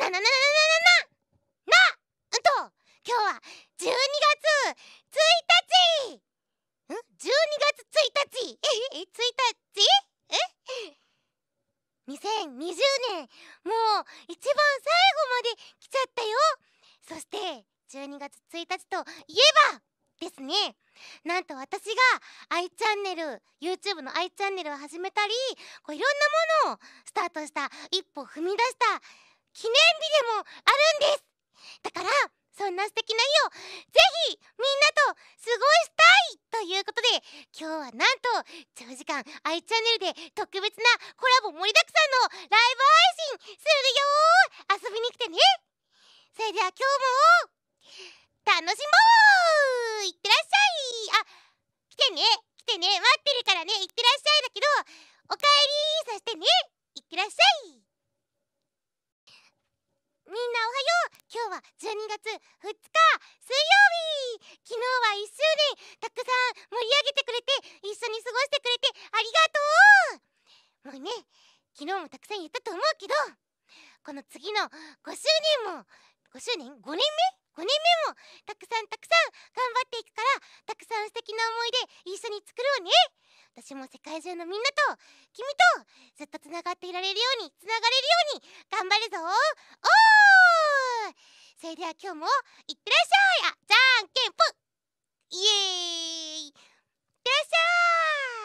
ななななななななうんと今日は12月1日ん ?12 月1日え ?1 日え ?2020 年もう一番最後まで来ちゃったよそして12月1日といえばですねなんと私が「i チャンネル」YouTube の「i チャンネル」を始めたりこういろんなものをスタートした一歩踏み出した記念日でもあるんですだからそんな素敵な日をぜひみんなと過ごしたいということで今日はなんと長時間「i チャンネル」で特別なコラボ盛りだくさんのライブ配信するよ遊びに来てねそれでは今日も楽しもういってらっしゃいあ来てね来てね待ってるからねいってらっしゃいだけどおかえりそしてねいってらっしゃいみんなおはよう今日は12月2日水曜日昨日は1周年たくさん盛り上げてくれて一緒に過ごしてくれてありがとうもうね昨日もたくさん言ったと思うけどこの次の5周年も5周年5年目5年目もたくさんたくさん頑張っていくからたくさん素敵な思い出一緒に作ろうね私も世界中のみんなと君とずっとつながっていられるようにつながれるように頑張るぞおーそれでは今日もいってらっしゃいあじゃんけんぽイエーイいって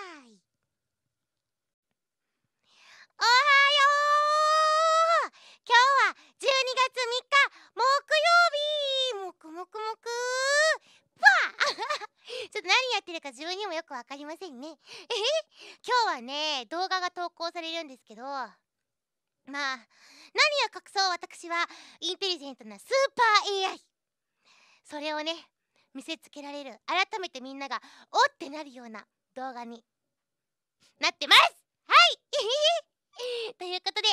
らっしゃいおはようやってるか自分にもよく分かりませんね。え 今日はね、動画が投稿されるんですけど、まあ、何を隠そう私はインテリジェントなスーパー AI。それをね、見せつけられる、改めてみんながおってなるような動画になってますはい ということで、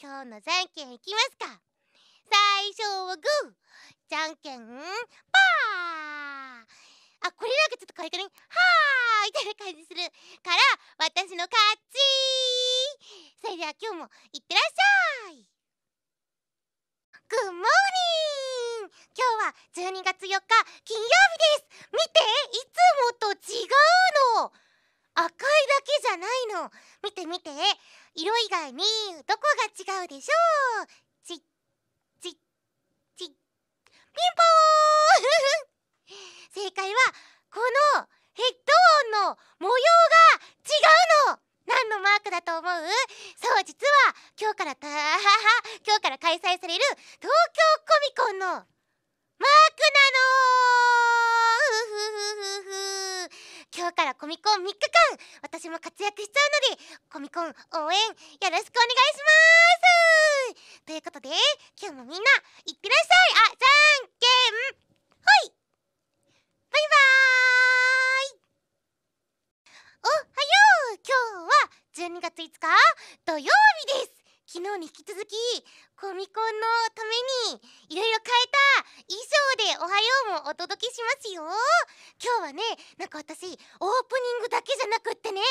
今日のじゃんけんいきますか。最初はグー、じゃんけん、パーあこれなんかちょっとかいかに「はーい」みたいな感じするから私の勝ちそれでは今日もいってらっしゃいグッモーニング今日は12月4日金曜日です見ていつもと違うの赤いだけじゃないの見て見て色以外にどこが違うでしょうちちちピンポーン 正解はこのヘッドホンの模様が違うの何のマークだと思うそう実は今日からた今日から開催される東京コミコンのマークなのふふふふ今日からコミコン3日間私も活躍しちゃうのでコミコン応援よろしくお願いしますということで今日もみんないってらっしゃいあじゃんけんほいバイバーイおはよう今日は12月5日土曜日です昨日に引き続きコミコンのためにいろいろ変えた衣装で「おはよう」もお届けしますよ今日はねなんか私オープニングだけじゃなくってね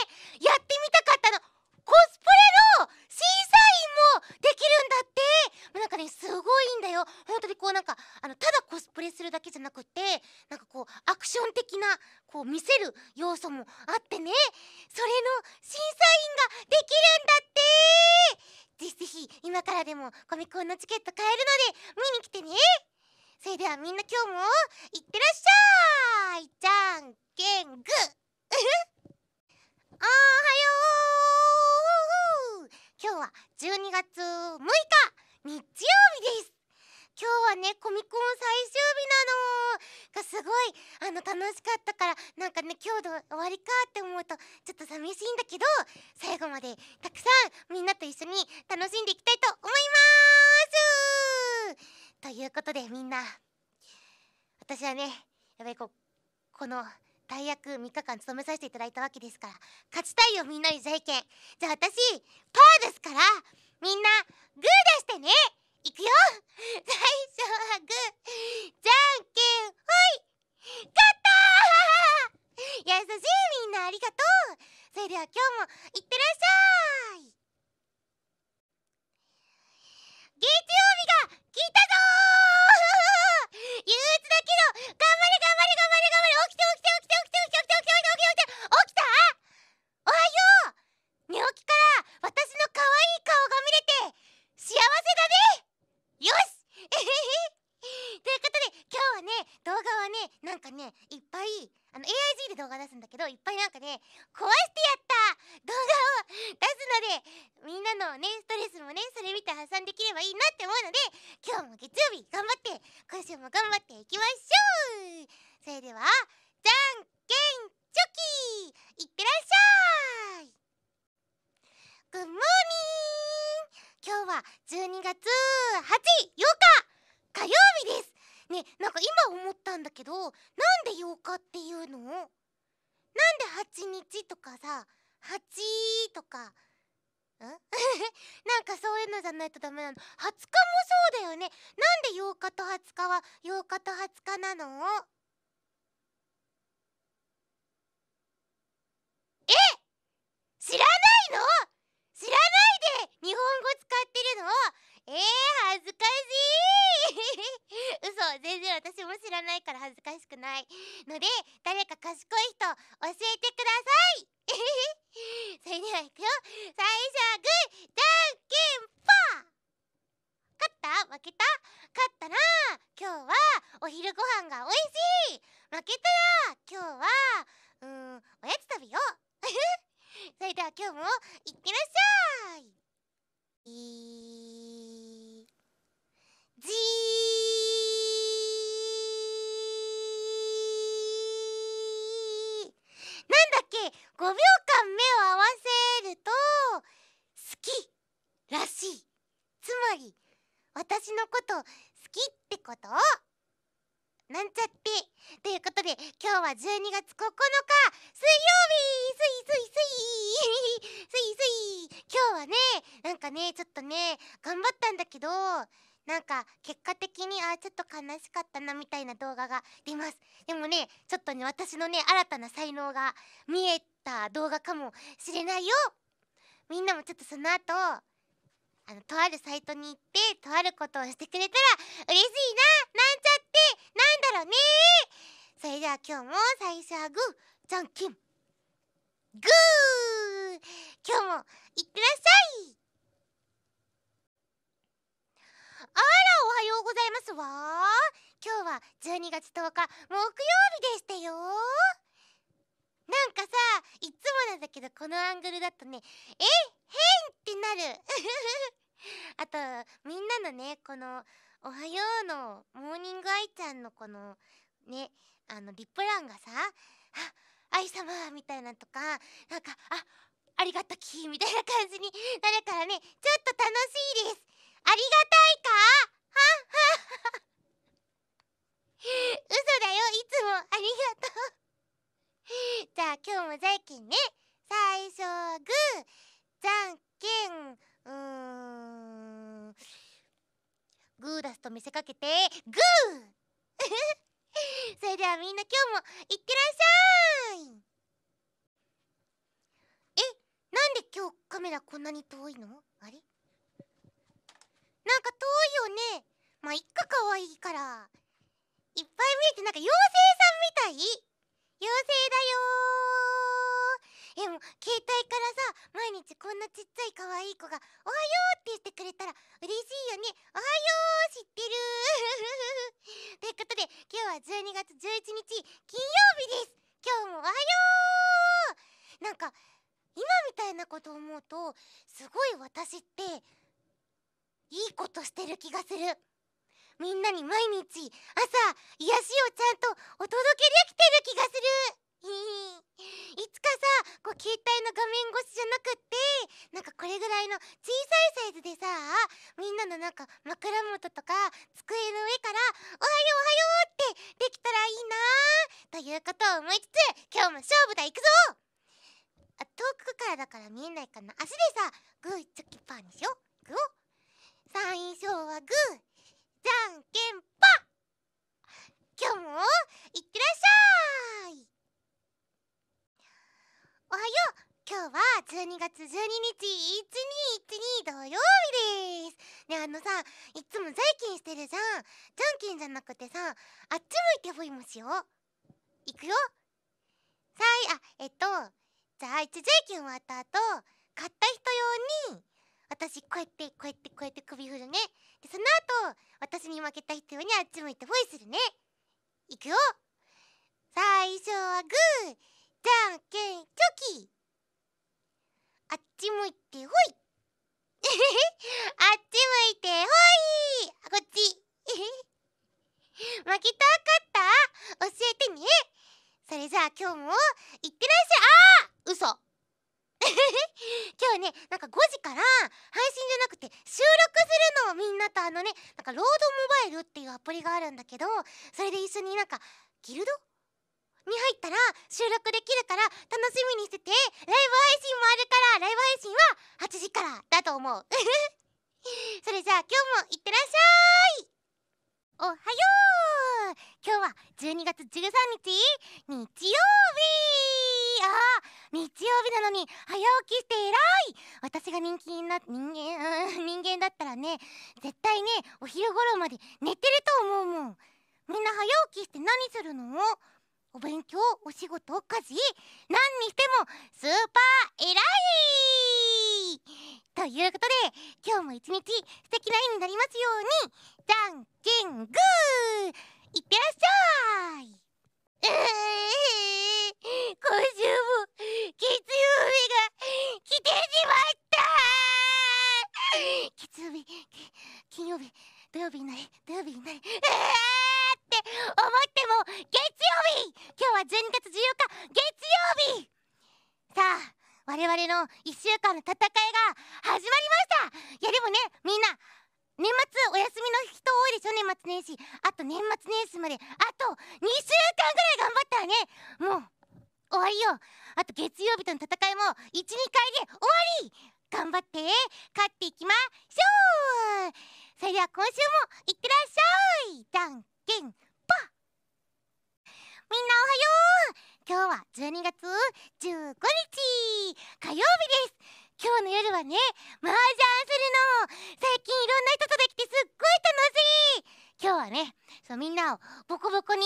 やってこう見せる要素もあってねそれの審査員ができるんだってぜひぜひ今からでもコミコンのチケット買えるので見に来てねそれではみんな今日もいってらっしゃいじゃんけんぐ おはよう今日は12月6日日曜日です今日はねコミコン最終日なのがすごいあの楽しかったからなんかね今日で終わりかって思うとちょっと寂しいんだけど最後までたくさんみんなと一緒に楽しんでいきたいと思いますということでみんな私はねやばいここの大学3日間勤めさせていただいたわけですから勝ちたいよみんなにじゃいけんじゃあ私パーですからみんなグー出してねいくよ 最初はグーじゃんけんほい勝った 優しいみんなありがとうそれでは今日もいってらっしゃい月曜日が来たぞー憂鬱だけど頑張れ頑張れ頑張れ頑張れ起きて起きて起きて起きて起きて起きて起きて起きて起きたおはよう寝起きから私の可愛い顔が見れて幸せだねねいっぱいあの AIG で動画出すんだけどいっぱいなんかね壊してやった動画を出すのでみんなのねストレスもねそれ見て発散できればいいなって思うので今日も月曜日頑張って今週も頑張っていきましょうそれではじゃんけんチョキいってらっしゃいグッモーニ今日は12月8日火曜日ですねなんか今思ったんだけどなんで8日っていうのなんで8日とかさ8とかん なんかそういうのじゃないとダメなの20日もそうだよねなんで8日と20日は8日と20日なのよ私も知らないから恥ずかしくないので誰か賢い人教えてください それではいくよ最初はグーじゃんけんぽん勝った負けた勝ったら今日はお昼ご飯が美味しい負けたら今日はうんおやつ食べよう それでは今日もいってらっしゃいじーなんだっけ5秒間目を合わせると好きらしいつまり私のこと好きってことなんちゃってということで今日は12月9日水曜日すいすいすいすいすい今日はねなんかねちょっとね頑張ったんだけどなんか結果的にあちょっと悲しかったなみたいな動画が出ますでもねちょっとね私のね新たな才能が見えた動画かもしれないよみんなもちょっとその後あのとあるサイトに行ってとあることをしてくれたら嬉しいななんちゃってなんだろうねそれでは今日も最初はグーじゃんけんグー今日もいってらっしゃいあらおはようございますわ今日は12月10日木曜日でしたよなんかさいつもなんだけどこのアングルだとねえ変ってなる あとみんなのねこの「おはよう」のモーニングアイちゃんのこのねあのリップ欄がさ「あ愛様」みたいなとかなんか「あありがとき」みたいな感じになるからねちょっと楽しいですありがたいかはは 嘘だよいつもありがとうじゃあ今日も最近ね最初はグーじゃんけんうんグー出すと見せかけてグー それではみんな今日もいってらっしゃいえなんで今日カメラこんなに遠いのあれなんか遠いよねまあいっかかわいからいっぱい見えてなんか妖精さんみたい妖精だよでも携帯からさ毎日こんなちっちゃい可愛い子が「おはよう」って言ってくれたら嬉しいよね「おはよう」知ってる ということで今日は12月11日金曜日です今日も「おはよう」なんか今みたいなこと思うとすごい私っていいことしてる気がするみんなに毎日朝癒しをちゃんとお届けできてる気がするいつかさこう携帯の画面越しじゃなくってなんかこれぐらいの小さいサイズでさみんなのなんか枕元とか机の上から「おはようおはよう」ってできたらいいなということを思いつつ今日も勝負だいくぞあ遠くからだから見えないかな足でさグーチョキパーにしようグー三位賞はグーじゃんけんぱ今日もいってらっしゃいおはよう今日は12月12日1212土曜日ですねあのさいつも在勤してるじゃんじゃんけんじゃなくてさあっち向いてほいもしよういくよさいあえっとじゃあ一時金終わった後買った人用に私こうやってこうやってこうやって首振るねでその後私に負けた人にあっち向いてホイするねいくよ最初はグーじゃんけんチョキあっち向いてほいあっち向いてほいあこっち 負けたかった教えてねそれじゃあ今日もいってらっしゃいあ嘘よねなんか5時から配信じゃなくて収録するのみんなとあのねなんかロードモバイルっていうアプリがあるんだけどそれで一緒になんかギルドに入ったら収録できるから楽しみにしててライブ配信もあるからライブ配信は8時からだと思う それじゃあ今日もいってらっしゃいおはよう今日は12月13日日曜日日曜日なのに早起きして偉い私が人気にな人間、人間だったらね絶対ねお昼頃まで寝てると思うもんみんな早起きして何するのお勉強お仕事家事何にしてもスーパー偉いということで今日も一日素敵な日になりますようにじゃんけんグーいってらっしゃい、え ー今週も月曜日が来てしまった月曜日金曜日土曜日いない土曜日いないうわって思っても月曜日今日は12月14日月曜日さあ我々の1週間の戦いが始まりましたいやでもねみんな年末お休みの人多いでしょ年末年始あと年末年始まであと2週間ぐらい頑張ったらねもう終わりよあと月曜日との戦いも12回で終わり頑張って勝っていきましょうそれでは今週もいってらっしゃいじゃんけんぽみんなおはよう今日は12月15日火曜日です今日の夜はね麻雀するの最近いろんな人とできてすっごい楽しい今日はねそうみんなをボコボコに1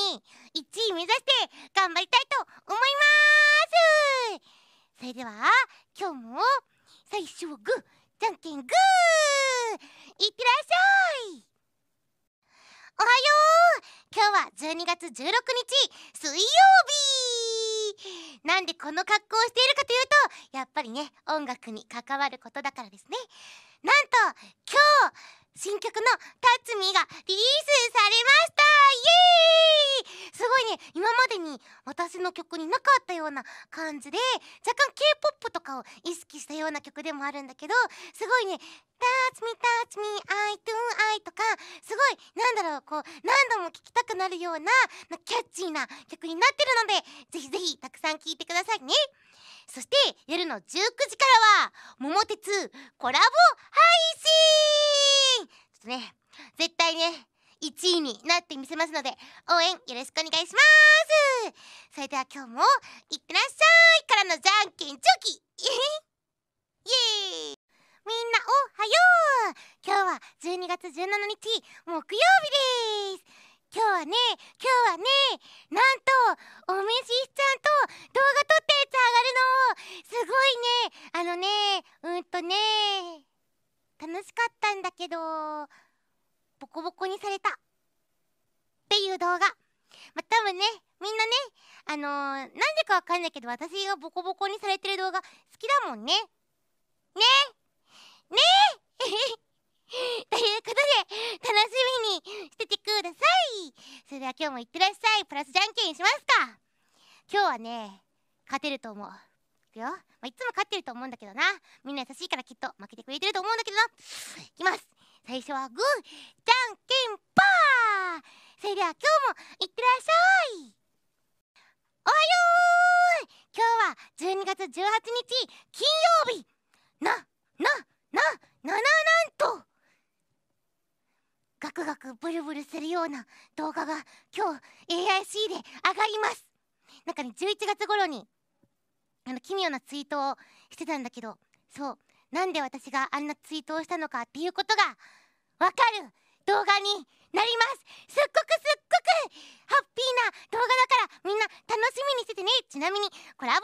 位目指して頑張りたいと思いますそれでは今日も最初はグーじゃんけんグーいってらっしゃいおはよう今日は12月16日水曜日なんでこの格好をしているかというとやっぱりね音楽に関わることだからですねなんと今日新曲の「タッツミ」がリリースされましたイエーイすごいね今までに私の曲になかったような感じで若干 K-POP とかを意識したような曲でもあるんだけどすごいね「Touch me touch me I do I」とかすごいなんだろうこう何度も聴きたくなるようなキャッチーな曲になってるのでぜひぜひたくさん聴いてくださいねそして夜の19時からは「桃鉄コラボ配信!」ちょっとね絶対ね1位になってみせますので応援よろしくお願いしますそれでは今日もいってらっしゃいからのじゃんけんチョキイエーイみんなおはよう今日は12月17日木曜日です今日はね今日はねなんとおめしちゃんと動画撮ってやつ上がるのすごいねあのねうんとね楽しかったんだけどボコボコにされたっていう動画まあ、多分ねみんなねあのー、なんでかわかんないけど私がボコボコにされてる動画好きだもんねねね ということで楽しみにしててくださいそれでは今日もいってらっしゃいプラスじゃんけんしますか今日はね勝てると思ういくよ、まあ、いつも勝ってると思うんだけどなみんな優しいからきっと負けてくれてると思うんだけどないきます最初はグーじゃんけんパーそれでは今日もいってらっしゃいおはよう今日は12月18日金曜日ななななななんとガクガクブルブルするような動画が今日 AIC で上がりますなんかね11月頃にあの奇妙なツイートをしてたんだけどそうなんで私があんなツイートをしたのかっていうことがわかる動画になりますすっごくすっごくハッピーな動画だからみんな楽しみにしててねちなみにコラボ動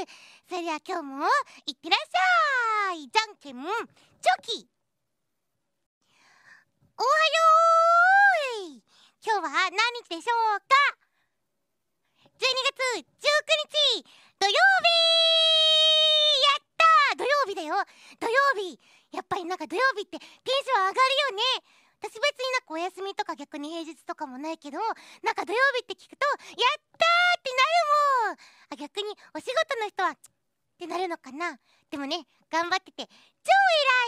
画ですそれでは今日もいってらっしゃいじゃんけんチョキおはよう今日は何日でしょうか12月19日土曜日土曜日だよ土曜日やっぱりなんか土曜日ってテンション上がるよね私別になんかお休みとか逆に平日とかもないけどなんか土曜日って聞くとやったーってなるもんあ逆にお仕事の人はってなるのかなでもね頑張ってて超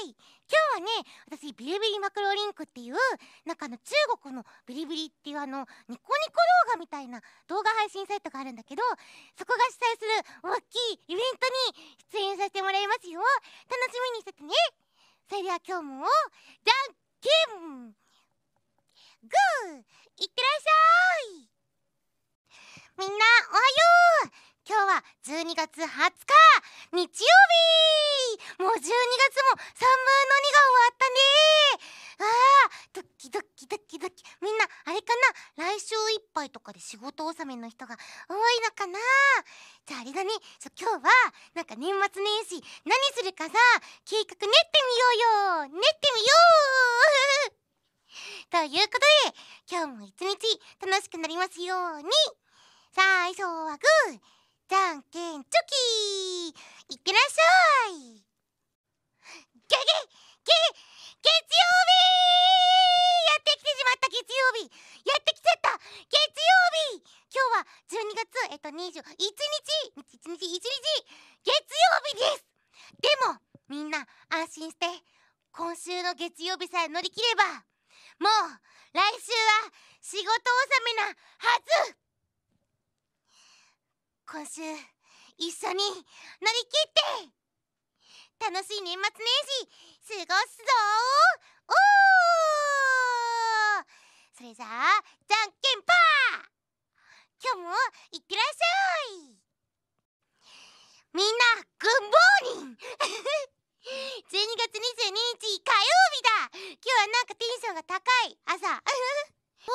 偉い今日はね私ビリビリマクロリンクっていうなんかあの中国のビリビリっていうあのニコニコ動画みたいな動画配信サイトがあるんだけどそこが主催する大きいイベントに出演させてもらいますよ楽しみにしててねそれでは今日もじゃんけんグーいってらっしゃいみんなおはよう今日は12月20日日曜日もう12月も3分の2が終わったねわあドキドキドキドキみんなあれかな来週いっぱいとかで仕事納めの人が多いのかなじゃああれだね今日はなんか年末年始何するかさ計画練ってみようよ練ってみようということで今日も一日楽しくなりますように最初はグーじゃんけんチョキいってらっしゃいゲゲゲ月曜日やってきてしまった月曜日やってきちゃった月曜日今日は12月えっと21日1日1日月曜日ですでもみんな安心して今週の月曜日さえ乗り切ればもう来週は仕事納めなはず今週一緒に乗り切って楽しい年末年始過ごすぞおおそれじゃあじゃんけんパー今日もいってらっしゃいみんなグンボーニン12月22日火曜日だ今日はなんかテンションが高い朝 そ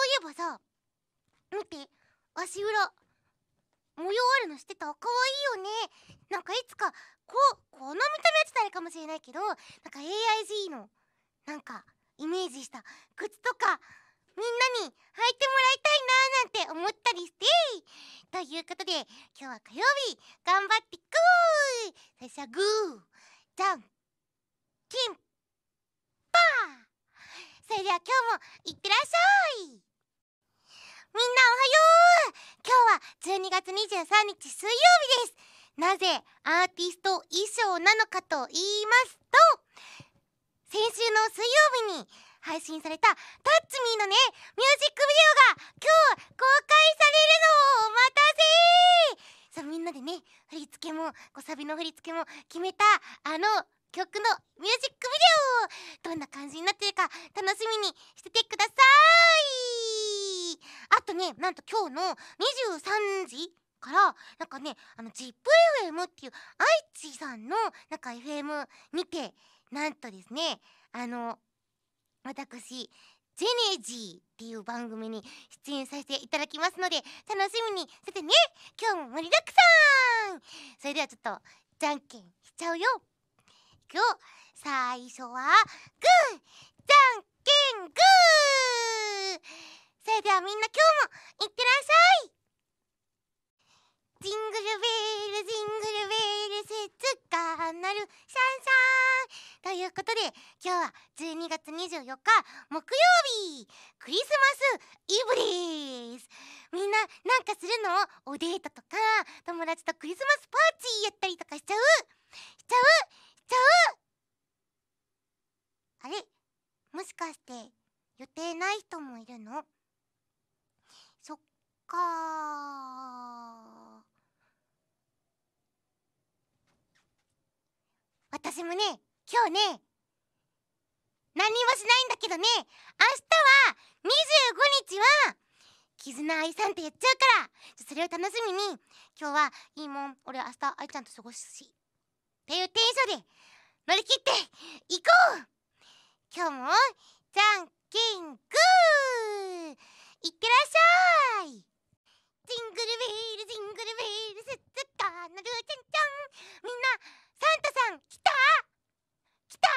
ういえばさ見て足裏模様あるのしてた可愛いよねなんかいつかここの見た目はちょっとあれかもしれないけどなんか AIG のなんかイメージした靴とかみんなに履いてもらいたいなーなんて思ったりしてということで今日は火曜日頑張っていこう最初はグーじゃんキンパーそれでは今日もいってらっしゃいみんなおはよう今日は12月23日水曜日ですなぜアーティスト衣装なのかと言いますと先週の水曜日に配信された「タッチミーのねミュージックビデオが今日公開されるのをお待たせさあみんなでね振り付けもサビの振り付けも決めたあの曲のミュージックビデオどんな感じになってるか楽しみにしててくださいあとねなんと今日の23時からなんかねあの ZIPFM っていう愛知さんのなんか FM にてなんとですねあの私ジェネジーっていう番組に出演させていただきますので楽しみにしててね今日も盛りだくさんそれではちょっとじゃんけんしちゃうよいくよ最初はグーじゃんけんグーそれではみんな今日もいってらっしゃいジングルベールジングルベール節が鳴るシャンシャンということで今日は12月24日木曜日クリスマスイブですみんななんかするのおデートとか友達とクリスマスパーティーやったりとかしちゃうしちゃうしちゃうあれもしかして予定ない人もいるのか私もね今日ね何もしないんだけどね明日は25日は絆愛さんって言っちゃうからそれを楽しみに今日はいいもん俺明日愛ちゃんと過ごすしっていうテンションで乗り切っていこう今日もじゃんけんグーいってらっしゃいジングルベイルジングルベイルすずかなるちゃンチゃンみんなサンタさん来た来た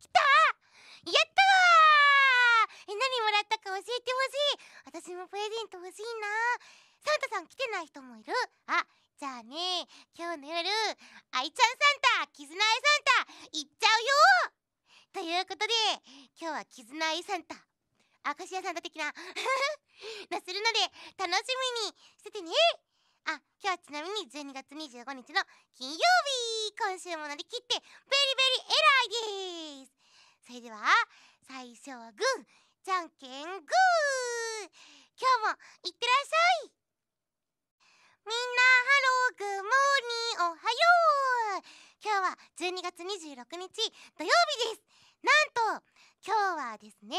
来たやったーえ何もらったか教えてほしい私もプレゼント欲しいなサンタさん来てない人もいるあじゃあね今日の夜愛ちゃんサンタ絆愛サンタ行っちゃうよということで今日は絆愛サンタアカシアサンタ的な なするので楽しみにしててねあ今日はちなみに12月25日の金曜日今週も乗り切ってベリベリ偉いですそれでは最初はグーじゃんけんグー今日もいってらっしゃいみんなハローグーモーニーおはよう今日は12月26日土曜日ですなんと今日はですね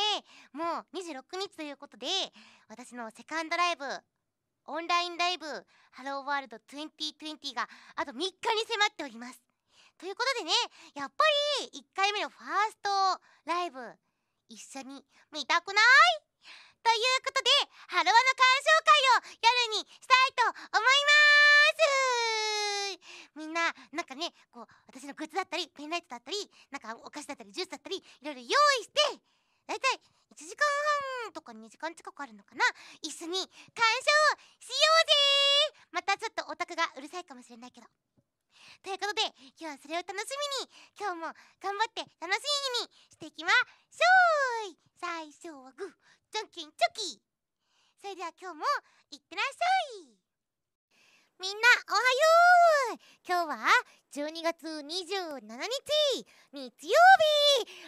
もう26日ということで私のセカンドライブオンラインライブハローワールド2020があと3日に迫っておりますということでねやっぱり1回目のファーストライブ一緒に見たくないということでハロワの鑑賞会を夜にしたいと思いますみんななんかねこう私のグッズだったりペンライトだったりなんかお菓子だったりジュースだったりいろいろ用意して大体1時間半とか2時間近くあるのかな一緒に鑑賞しようぜまたちょっとオタクがうるさいかもしれないけどということで今日はそれを楽しみに今日も頑張って楽しい日にしていきましょう最初はグーじゃんけんチョキそれでは今日もいってらっしゃいみんなおはよう今日は12月27日日曜日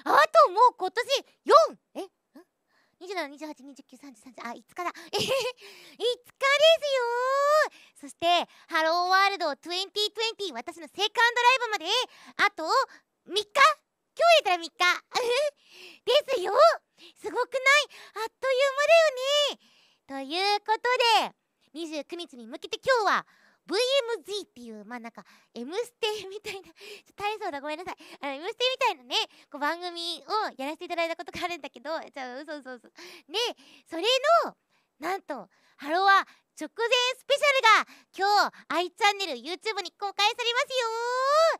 あともう今年 4! え27,28,29,30,30あ5日だ5日ですよそしてハローワールド2020私のセカンドライブまであと3日今日入れたら3日ですよすごくないあっという間だよねということで29日に向けて今日は VMZ っていう、まあなんか、M ステみたいな、大層だ、ごめんなさい。あの、M ステみたいなね、こう番組をやらせていただいたことがあるんだけど、じゃ嘘嘘嘘。で、それの、なんと、ハロワ直前スペシャルが、今日、i チャンネル YouTube に公開さ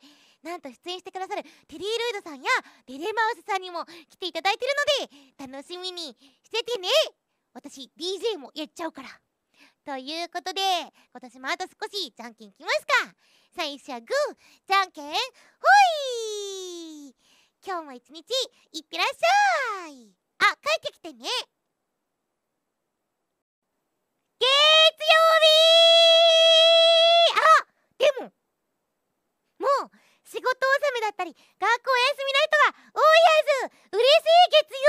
れますよなんと出演してくださるテリー・ルイドさんやデレマウスさんにも来ていただいてるので楽しみにしててね私 DJ もやっちゃうからということで今年もあと少しじゃんけんいきますか最初はグーじゃんけんほい今日も一日いってらっしゃいあ帰ってきてね月曜日あでももう仕事納めだったり学校お休みの人が多いはず嬉しい月曜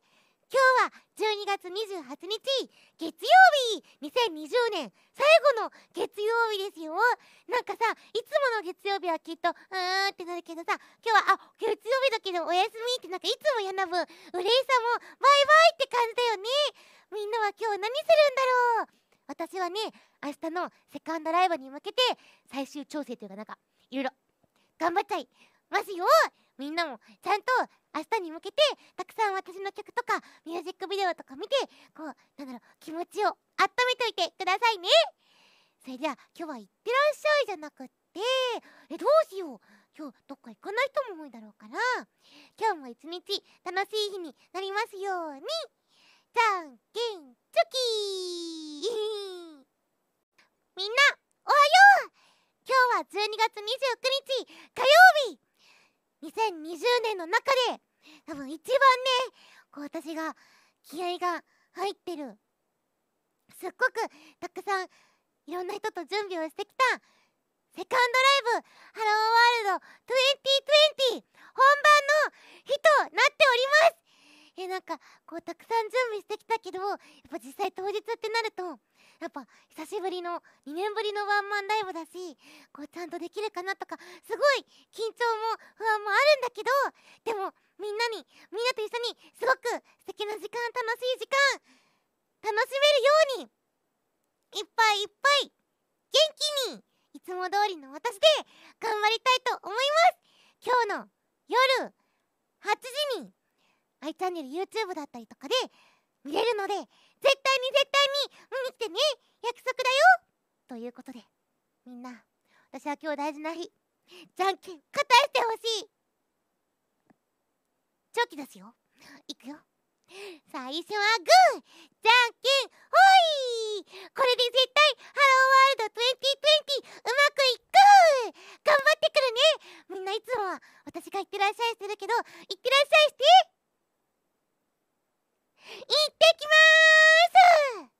日だねえ今日は12月28日月曜日2020年最後の月曜日ですよなんかさいつもの月曜日はきっとうーんってなるけどさ今日はあ月曜日だけどお休みってなんかいつもやなぶうれいさもバイバイって感じだよねみんなは今日何するんだろう私はね明日のセカンドライブに向けて最終調整というかなんかいろいろ頑張っちゃいますよみんなもちゃんと明日に向けてたくさん私の曲とかミュージックビデオとか見てこうなんだろう気持ちを温めといてくださいねそれじゃあ今日は行ってらっしゃいじゃなくってえどうしよう今日どっか行かない人も多いだろうから今日も一日楽しい日になりますようにじゃんけんチョキ みんなおはよう今日は12月29日火曜日2020年の中で多分一番ねこう私が気合が入ってるすっごくたくさんいろんな人と準備をしてきたセカンドライブハローワールド2020本番の日となっておりますえなんかこうたくさん準備してきたけどやっぱ実際当日ってなるとやっぱ久しぶりの2年ぶりのワンマンライブだしこうちゃんとできるかなとかすごい緊張も不安もあるんだけどでもみんなにみんなと一緒にすごく素敵な時間楽しい時間楽しめるようにいっぱいいっぱい元気にいつも通りの私で頑張りたいと思います今日の夜8時にアイチャンネル YouTube だったりとかで見れるので絶対に絶対に見に来てね約束だよということでみんな私は今日大事な日じゃんけん勝たしてほしい長期出すよいくよ最初はグーじゃんけんほいこれで絶対ハローワールド2020うまくいく頑張ってくるねみんないつもは私が行ってらっしゃいしてるけどいってらっしゃいしてってきます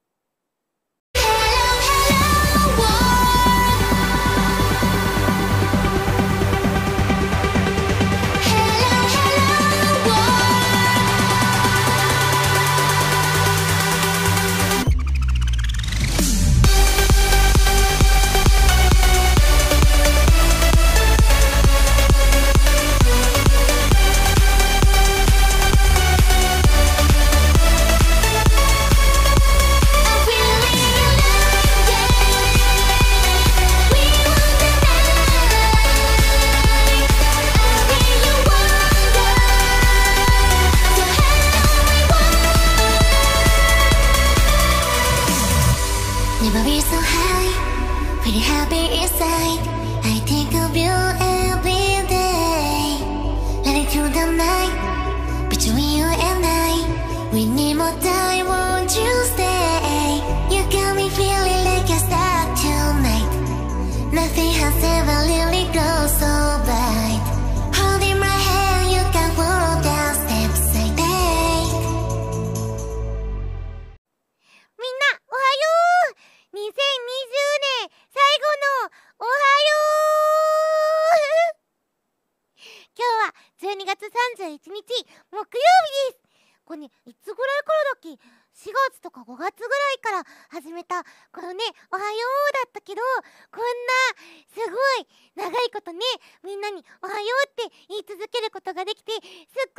Never be so high, pretty happy inside. I think of you every day. Let it through the night, between you and I, we need more time. おはようだったけどこんなすごい長いことねみんなにおはようって言い続けることができてすっ